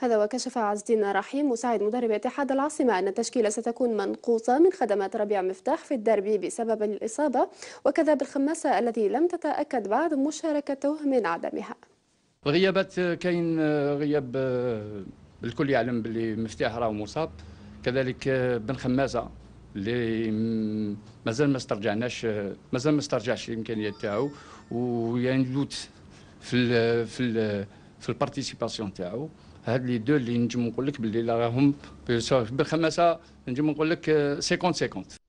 هذا وكشف عز الدين رحيم مساعد مدرب اتحاد العاصمة أن التشكيلة ستكون منقوصة من خدمات ربيع مفتاح في الدربي بسبب الإصابة وكذا بالخماسة الذي لم تتأكد بعد مشاركته من عدمها غيابات كاين غياب الكل يعلم باللي مفتاح راه مصاب كذلك بن خمازه اللي مازال ما استرجعناش مازال ما استرجعش الامكانيات تاعو ويعني لوت في الـ في الـ في البارتيسيباسيون تاعو هاد لي دو اللي نجم نقول لك باللي راهم بخمسه نجم نقول لك 50 50